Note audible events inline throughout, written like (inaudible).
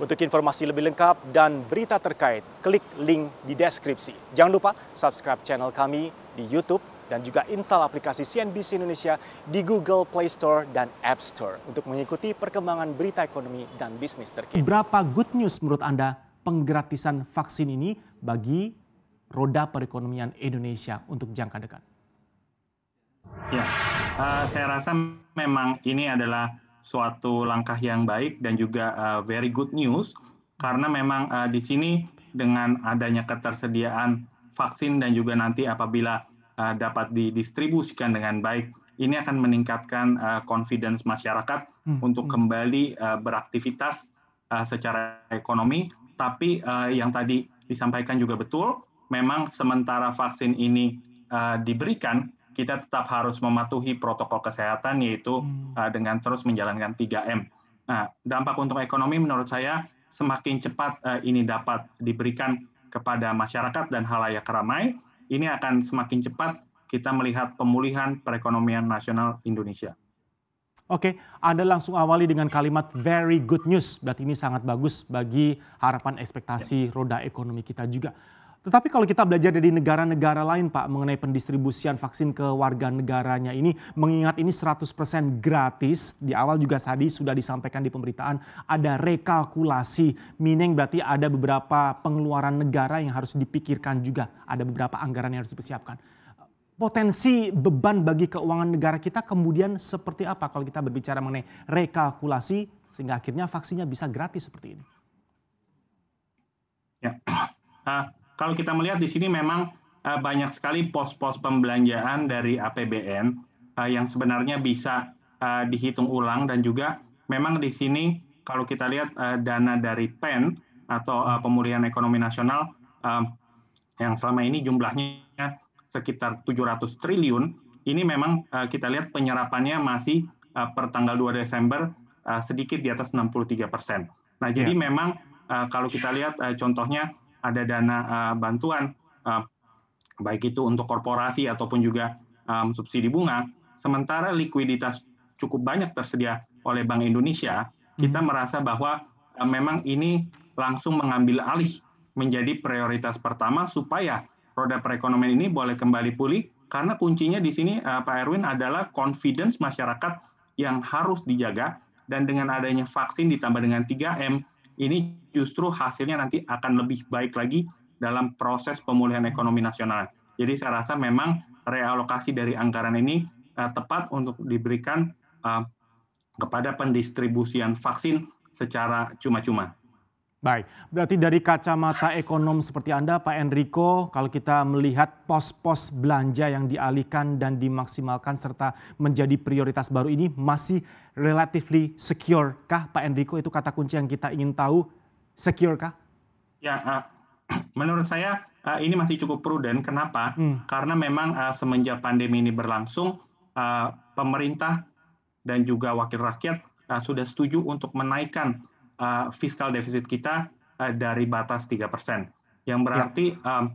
Untuk informasi lebih lengkap dan berita terkait, klik link di deskripsi. Jangan lupa subscribe channel kami di YouTube dan juga install aplikasi CNBC Indonesia di Google Play Store dan App Store untuk mengikuti perkembangan berita ekonomi dan bisnis terkini. Berapa good news menurut Anda penggratisan vaksin ini bagi roda perekonomian Indonesia untuk jangka dekat? Ya, uh, saya rasa memang ini adalah suatu langkah yang baik dan juga uh, very good news karena memang uh, di sini dengan adanya ketersediaan vaksin dan juga nanti apabila uh, dapat didistribusikan dengan baik ini akan meningkatkan uh, confidence masyarakat hmm. untuk hmm. kembali uh, beraktivitas uh, secara ekonomi. Tapi uh, yang tadi disampaikan juga betul, memang sementara vaksin ini uh, diberikan kita tetap harus mematuhi protokol kesehatan yaitu hmm. uh, dengan terus menjalankan 3M. Nah, dampak untuk ekonomi menurut saya semakin cepat uh, ini dapat diberikan kepada masyarakat dan halayak ramai, ini akan semakin cepat kita melihat pemulihan perekonomian nasional Indonesia. Oke, Anda langsung awali dengan kalimat very good news. Berarti ini sangat bagus bagi harapan ekspektasi ya. roda ekonomi kita juga. Tetapi kalau kita belajar dari negara-negara lain Pak mengenai pendistribusian vaksin ke warga negaranya ini mengingat ini 100% gratis di awal juga tadi sudah disampaikan di pemberitaan ada rekalkulasi meaning berarti ada beberapa pengeluaran negara yang harus dipikirkan juga ada beberapa anggaran yang harus dipersiapkan. Potensi beban bagi keuangan negara kita kemudian seperti apa kalau kita berbicara mengenai rekalkulasi sehingga akhirnya vaksinnya bisa gratis seperti ini? Ya. Nah, kalau kita melihat di sini memang uh, banyak sekali pos-pos pembelanjaan dari APBN uh, eh, yang sebenarnya bisa uh, dihitung ulang dan juga memang di sini kalau kita lihat uh, dana dari PEN atau uh, pemulihan ekonomi nasional uh, yang selama ini jumlahnya sekitar 700 triliun ini memang uh, kita lihat penyerapannya masih uh, per tanggal 2 Desember uh, sedikit di atas 63 persen. Nah, jadi yeah. memang uh, kalau kita lihat uh, contohnya ada dana uh, bantuan uh, baik itu untuk korporasi ataupun juga um, subsidi bunga, sementara likuiditas cukup banyak tersedia oleh Bank Indonesia, kita hmm. merasa bahwa uh, memang ini langsung mengambil alih menjadi prioritas pertama supaya roda perekonomian ini boleh kembali pulih karena kuncinya di sini uh, Pak Erwin adalah confidence masyarakat yang harus dijaga dan dengan adanya vaksin ditambah dengan 3M ini justru hasilnya nanti akan lebih baik lagi dalam proses pemulihan ekonomi nasional. Jadi saya rasa memang realokasi dari anggaran ini eh, tepat untuk diberikan eh, kepada pendistribusian vaksin secara cuma-cuma. Baik, berarti dari kacamata ekonom seperti Anda, Pak Enrico, kalau kita melihat pos-pos belanja yang dialihkan dan dimaksimalkan serta menjadi prioritas baru ini masih relatively secure kah, Pak Enrico? Itu kata kunci yang kita ingin tahu, secure kah? Ya, eh, (clears throat) menurut saya eh, ini masih cukup prudent. Kenapa? Hmm. Karena memang eh, semenjak pandemi ini berlangsung, pemerintah dan juga wakil rakyat sudah setuju untuk menaikkan Eh, fiskal defisit kita eh, dari batas 3%. Yang ya. berarti ya.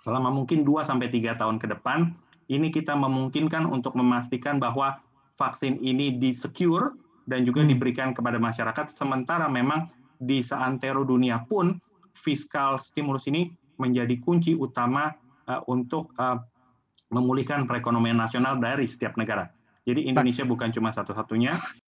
selama mungkin 2 sampai 3 tahun ke depan ini kita memungkinkan untuk memastikan bahwa vaksin ini di secure dan juga hmm. diberikan kepada masyarakat sementara memang di seantero dunia pun fiskal stimulus ini menjadi kunci utama untuk memulihkan perekonomian nasional dari setiap negara. Jadi Indonesia bukan cuma satu-satunya,